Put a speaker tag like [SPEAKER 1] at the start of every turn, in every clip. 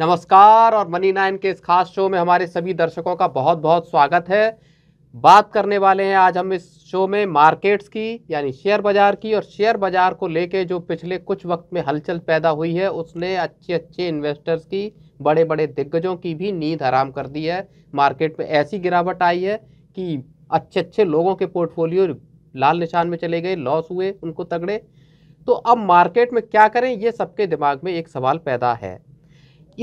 [SPEAKER 1] नमस्कार और money nine के इस खास शो में हमारे सभी दर्शकों का बहुत बहुत स्वागत है बात करने वाले हैं आज हम इस शो में मार्केट्स की यानी शेयर बाज़ार की और शेयर बाज़ार को लेके जो पिछले कुछ वक्त में हलचल पैदा हुई है उसने अच्छे अच्छे इन्वेस्टर्स की बड़े बड़े दिग्गजों की भी नींद हराम कर दी है मार्केट में ऐसी गिरावट आई है कि अच्छे अच्छे लोगों के पोर्टफोलियो लाल निशान में चले गए लॉस हुए उनको तगड़े तो अब मार्केट में क्या करें ये सबके दिमाग में एक सवाल पैदा है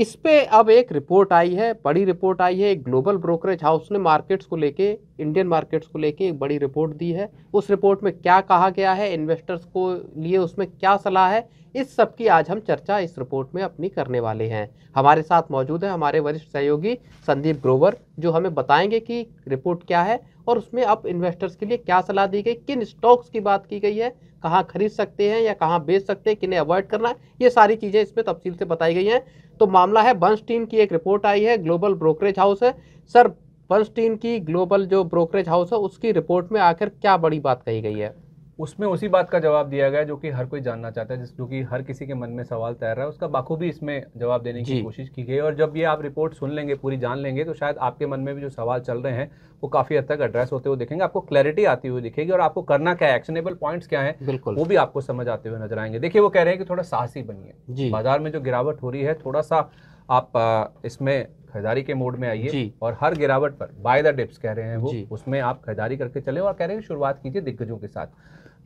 [SPEAKER 1] इस पे अब एक रिपोर्ट आई है बड़ी रिपोर्ट आई है एक ग्लोबल ब्रोकरेज हाउस ने मार्केट्स को लेके इंडियन मार्केट्स को लेके एक बड़ी रिपोर्ट दी है उस रिपोर्ट में क्या कहा गया है इन्वेस्टर्स को लिए उसमें क्या सलाह है इस सब की आज हम चर्चा इस रिपोर्ट में अपनी करने वाले हैं हमारे साथ मौजूद है हमारे वरिष्ठ सहयोगी संदीप ग्रोवर जो हमें बताएंगे कि रिपोर्ट क्या है और उसमें आप इन्वेस्टर्स के लिए क्या सलाह दी गई किन स्टॉक्स की बात की गई है कहाँ खरीद सकते हैं या कहाँ बेच सकते हैं किन्हें अवॉइड करना है ये सारी चीज़ें इसमें तफसील से बताई गई हैं तो मामला है बंस टीन की एक रिपोर्ट आई है ग्लोबल ब्रोकरेज हाउस है सर बंस टीन की ग्लोबल जो ब्रोकरेज हाउस है उसकी रिपोर्ट में आखिर क्या बड़ी बात कही गई है
[SPEAKER 2] उसमें उसी बात का जवाब दिया गया जो कि हर कोई जानना चाहता है जिस जो कि हर किसी के मन में सवाल तैर रहा है उसका बाखूबी इसमें जवाब देने की कोशिश की गई और जब ये आप रिपोर्ट सुन लेंगे पूरी जान लेंगे तो शायद आपके मन में भी जो सवाल चल रहे हैं वो काफ़ी हद तक एड्रेस होते हुए दिखेंगे आपको क्लैरिटी आती हुई दिखेगी और आपको करना क्या है एक्शनेबल पॉइंट्स क्या है वो भी आपको समझ आते हुए नजर आएंगे देखिए वो कह रहे हैं कि थोड़ा साहसी बनिए बाजार में जो गिरावट हो रही है थोड़ा सा आप इसमें खरीदारी के मोड में आइए और हर गिरावट पर बाय द डिप्स कह रहे हैं वो उसमें आप खरीदारी करके चले और कह रहे हैं शुरुआत कीजिए दिग्गजों के साथ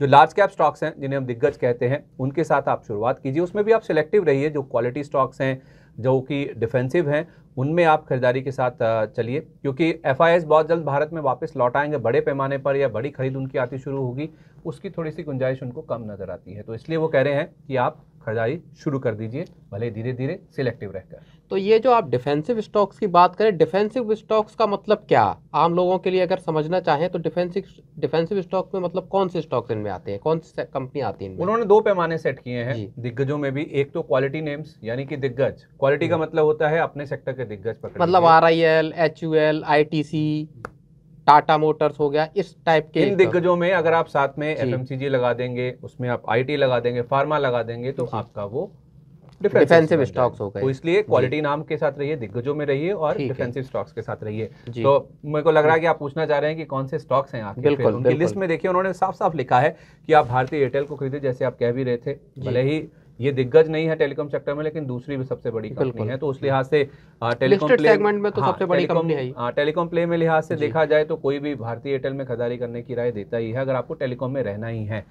[SPEAKER 2] जो लार्ज कैप स्टॉक्स हैं जिन्हें हम दिग्गज कहते हैं उनके साथ आप शुरुआत कीजिए उसमें भी आप सिलेक्टिव रहिए जो क्वालिटी स्टॉक्स हैं जो कि डिफेंसिव हैं उनमें आप खरीदारी के साथ चलिए क्योंकि एफ बहुत जल्द भारत में वापस लौट आएंगे बड़े पैमाने पर या बड़ी खरीद उनकी आती शुरू होगी उसकी थोड़ी सी गुंजाइश उनको कम नज़र आती है तो इसलिए वो कह रहे हैं कि आप
[SPEAKER 1] खरीदारी शुरू कर दीजिए भले धीरे धीरे सिलेक्टिव रहकर तो ये जो आप डिफेंसिव स्टॉक्स की बात करें डिफेंसिव स्टॉक्स का मतलब क्या आम लोगों के लिए अगर समझना चाहें तो डिफेंसिव डिफेंसिव स्टॉक में मतलब कौन से स्टॉक्स इनमें आते हैं कौन सी कंपनी आती है
[SPEAKER 2] उन्होंने दो पैमाने सेट किए हैं दिग्गजों में भी एक तो क्वालिटी नेम्स यानी कि दिग्गज क्वालिटी का मतलब होता है अपने सेक्टर के दिग्गज मतलब R
[SPEAKER 1] I L H U L I T C Tata motors हो गया इस टाइप के इन दिग्गजों
[SPEAKER 2] में अगर आप साथ में एफ लगा देंगे उसमें आप आईटी लगा देंगे फार्मा लगा देंगे तो आपका वो
[SPEAKER 1] डिफेंसिव स्टॉक्स हो गए तो इसलिए क्वालिटी
[SPEAKER 2] नाम के साथ रहिए दिग्गजों में रहिए और डिफेंसिव स्टॉक्स के साथ रहिए तो मेरे को लग रहा है कि आप पूछना चाह रहे हैं कि कौन से स्टॉक्स हैं आपके बिल्कुल, उनकी बिल्कुल। लिस्ट में देखिए उन्होंने साफ साफ लिखा है कि आप भारतीय एयरटेल को खरीदे जैसे आप कह भी रहे थे भले ही ये दिग्गज नहीं है टेलीकॉम सेक्टर में लेकिन दूसरी भी सबसे बड़ी कंपनी है तो उस लिहाज से टेलीकॉम सेगमेंट में तो हाँ, सबसे बड़ी कंपनी है हाँ, टेलीकॉम प्ले में लिहाज से देखा जाए तो कोई भी भारतीय एयरटेल में खरीदारी करने की राय देता ही है अगर आपको टेलीकॉम में रहना ही है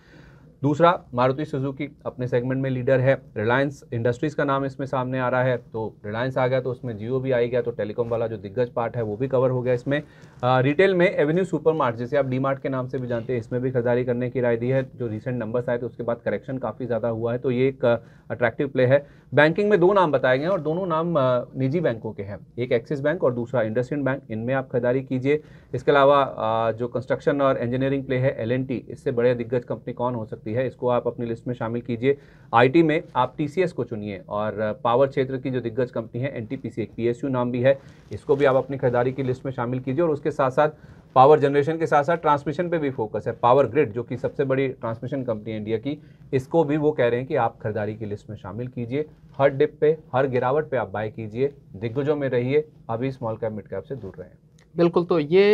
[SPEAKER 2] दूसरा मारुति सुजुकी अपने सेगमेंट में लीडर है रिलायंस इंडस्ट्रीज़ का नाम इसमें सामने आ रहा है तो रिलायंस आ गया तो उसमें जियो भी आ गया तो टेलीकॉम वाला जो दिग्गज पार्ट है वो भी कवर हो गया इसमें आ, रिटेल में एवेन्यू सुपर जिसे आप डी के नाम से भी जानते हैं इसमें भी खरीदारी करने की राय दी है जो रिसेंट नंबर्स आए थे उसके बाद करेक्शन काफ़ी ज़्यादा हुआ है तो ये एक अट्रैक्टिव प्ले है बैंकिंग में दो नाम बताए गए हैं और दोनों नाम निजी बैंकों के हैं एक एक्सिस बैंक और दूसरा इंडस्ट्रियल बैंक इनमें आप खरीदारी कीजिए इसके अलावा जो कंस्ट्रक्शन और इंजीनियरिंग प्ले है एल इससे बड़े दिग्गज कंपनी कौन हो सकती सकती है इसको आप अपनी लिस्ट में शामिल कीजिए आईटी में आप टीसीएस को चुनिए और पावर क्षेत्र की जो दिग्गज कंपनी है एनटीपीसी एक पीएसयू नाम भी है इसको भी आप अपनी खरीदारी की लिस्ट में शामिल कीजिए और उसके साथ साथ पावर जनरेशन के साथ साथ ट्रांसमिशन पर भी फोकस है पावर ग्रिड जो कि सबसे बड़ी ट्रांसमिशन कंपनी है इंडिया की इसको भी वो कह रहे हैं कि आप खरीदारी की लिस्ट में शामिल कीजिए हर डिप पे हर गिरावट पे आप बाय कीजिए दिग्गजों में रहिए अभी
[SPEAKER 1] स्मॉल कैप मिड कैप से दूर रहें बिल्कुल तो ये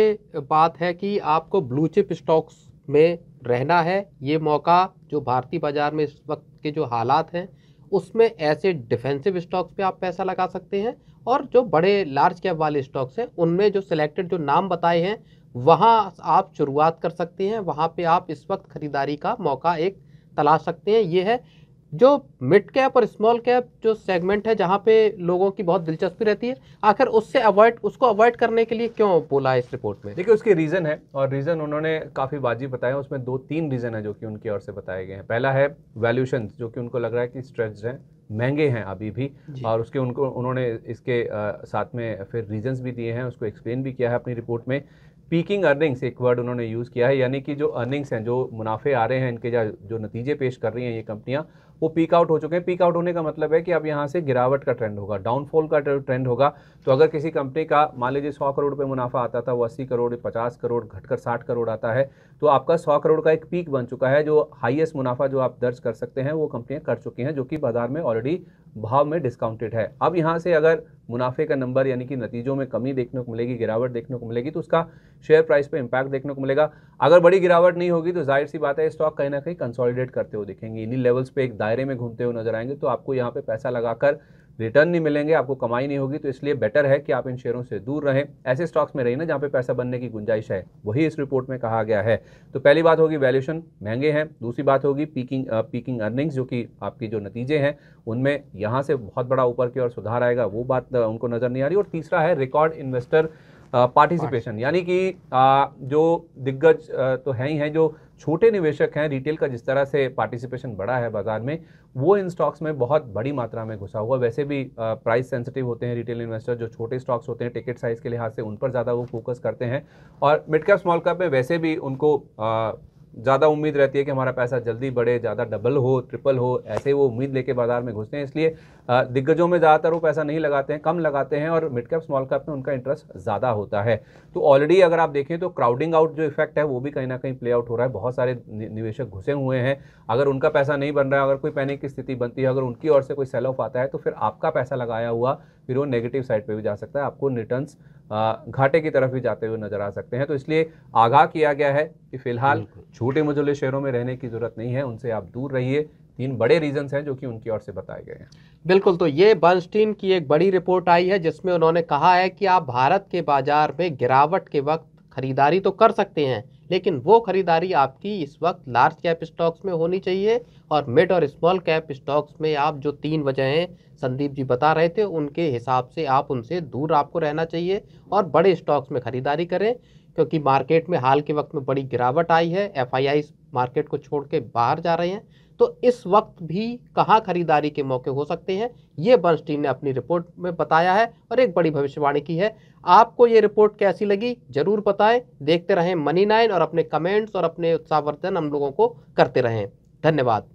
[SPEAKER 1] बात है कि आपको ब्लू चिप स्टॉक्स में रहना है ये मौका जो भारतीय बाज़ार में इस वक्त के जो हालात हैं उसमें ऐसे डिफेंसिव स्टॉक्स पे आप पैसा लगा सकते हैं और जो बड़े लार्ज कैप वाले स्टॉक्स हैं उनमें जो सिलेक्टेड जो नाम बताए हैं वहाँ आप शुरुआत कर सकते हैं वहाँ पे आप इस वक्त ख़रीदारी का मौका एक तलाश सकते हैं ये है जो मिड कैप और स्मॉल कैप जो सेगमेंट है जहाँ पे लोगों की बहुत दिलचस्पी रहती है आखिर उससे अवॉइड उसको अवॉइड करने के लिए क्यों बोला है इस रिपोर्ट में
[SPEAKER 2] देखिए उसके रीज़न है और रीज़न उन्होंने काफ़ी वाजिब बताया उसमें दो तीन रीज़न है जो कि उनकी ओर से बताए गए हैं पहला है वैल्यूशन जो कि उनको लग रहा है कि स्ट्रेच हैं महंगे हैं अभी भी और उसके उनको उन्होंने इसके आ, साथ में फिर रीजन्स भी दिए हैं उसको एक्सप्लेन भी किया है अपनी रिपोर्ट में पीकिंग अर्निंग्स एक वर्ड उन्होंने यूज़ किया है यानी कि जो अर्निंग्स हैं जो मुनाफे आ रहे हैं इनके जो नतीजे पेश कर रही हैं ये कंपनियाँ वो पीक आउट हो चुके हैं पीक आउट होने का मतलब है कि अब यहाँ से गिरावट का ट्रेंड होगा डाउनफॉल का ट्रेंड होगा तो अगर किसी कंपनी का मान लीजिए सौ करोड़ पे मुनाफा आता था वो अस्सी करोड़ पचास करोड़ घटकर साठ करोड़ आता है तो आपका सौ करोड़ का एक पीक बन चुका है जो हाइएस्ट मुनाफा जो आप दर्ज कर सकते हैं वो कंपनियाँ कर चुकी हैं जो कि बाजार में ऑलरेडी भाव में डिस्काउंटेड है अब यहाँ से अगर मुनाफे का नंबर यानी कि नतीजों में कमी देखने को मिलेगी गिरावट देखने को मिलेगी तो उसका शेयर प्राइस पे इंपैक्ट देखने को मिलेगा अगर बड़ी गिरावट नहीं होगी तो जाहिर सी बात है स्टॉक कहीं ना कहीं कंसोलिडेट करते हुए दिखेंगे इन्हीं लेवल्स पे एक दायरे में घूमते हुए नजर आएंगे तो आपको यहाँ पे पैसा लगाकर रिटर्न नहीं मिलेंगे आपको कमाई नहीं होगी तो इसलिए बेटर है कि आप इन शेयरों से दूर रहें ऐसे स्टॉक्स में रहें ना जहाँ पे पैसा बनने की गुंजाइश है वही इस रिपोर्ट में कहा गया है तो पहली बात होगी वैल्यूशन महंगे हैं दूसरी बात होगी पीकिंग पीकिंग अर्निंग्स जो कि आपकी जो नतीजे हैं उनमें यहाँ से बहुत बड़ा ऊपर की ओर सुधार आएगा वो बात उनको नज़र नहीं आ रही और तीसरा है रिकॉर्ड इन्वेस्टर पार्टिसिपेशन यानी कि जो दिग्गज तो हैं ही हैं जो छोटे निवेशक हैं रिटेल का जिस तरह से पार्टिसिपेशन बढ़ा है बाजार में वो इन स्टॉक्स में बहुत बड़ी मात्रा में घुसा हुआ वैसे भी प्राइस सेंसिटिव होते हैं रिटेल इन्वेस्टर जो छोटे स्टॉक्स होते हैं टिकट साइज़ के लिहाज से उन पर ज़्यादा वो फोकस करते हैं और मिड कैप स्मॉल कैप में वैसे भी उनको ज़्यादा उम्मीद रहती है कि हमारा पैसा जल्दी बढ़े ज़्यादा डबल हो ट्रिपल हो ऐसे वो उम्मीद लेके बाजार में घुसते हैं इसलिए दिग्गजों में ज़्यादातर वो पैसा नहीं लगाते हैं कम लगाते हैं और मिड कैप स्मॉल कैप में उनका इंटरेस्ट ज़्यादा होता है तो ऑलरेडी अगर आप देखें तो क्राउडिंग आउट जो इफेक्ट है वो भी कहीं ना कहीं प्ले आउट हो रहा है बहुत सारे निवेशक घुसे हुए हैं अगर उनका पैसा नहीं बन रहा है अगर कोई पैनिक की स्थिति बनती है अगर उनकी ओर से कोई सेल ऑफ आता है तो फिर आपका पैसा लगाया हुआ फिर वो नेगेटिव साइड पर भी जा सकता है आपको रिटर्न घाटे की तरफ भी जाते हुए नजर आ सकते हैं तो इसलिए आगाह किया गया है कि फिलहाल छोटे मझोले शहरों में रहने की जरूरत नहीं है उनसे आप दूर रहिए तीन बड़े रीजंस हैं जो कि उनकी ओर
[SPEAKER 1] से बताए गए हैं बिल्कुल तो ये बर्नस्टीन की एक बड़ी रिपोर्ट आई है जिसमें उन्होंने कहा है कि आप भारत के बाजार में गिरावट के वक्त खरीदारी तो कर सकते हैं लेकिन वो खरीदारी आपकी इस वक्त लार्ज कैप स्टॉक्स में होनी चाहिए और मिड और स्मॉल कैप स्टॉक्स में आप जो तीन वजहें संदीप जी बता रहे थे उनके हिसाब से आप उनसे दूर आपको रहना चाहिए और बड़े स्टॉक्स में खरीदारी करें क्योंकि मार्केट में हाल के वक्त में बड़ी गिरावट आई है एफ मार्केट को छोड़ के बाहर जा रहे हैं तो इस वक्त भी कहाँ खरीदारी के मौके हो सकते हैं ये बर्नस्टीन ने अपनी रिपोर्ट में बताया है और एक बड़ी भविष्यवाणी की है आपको ये रिपोर्ट कैसी लगी जरूर बताएं देखते रहें मनी नाइन और अपने कमेंट्स और अपने उत्साहवर्धन हम लोगों को करते रहें धन्यवाद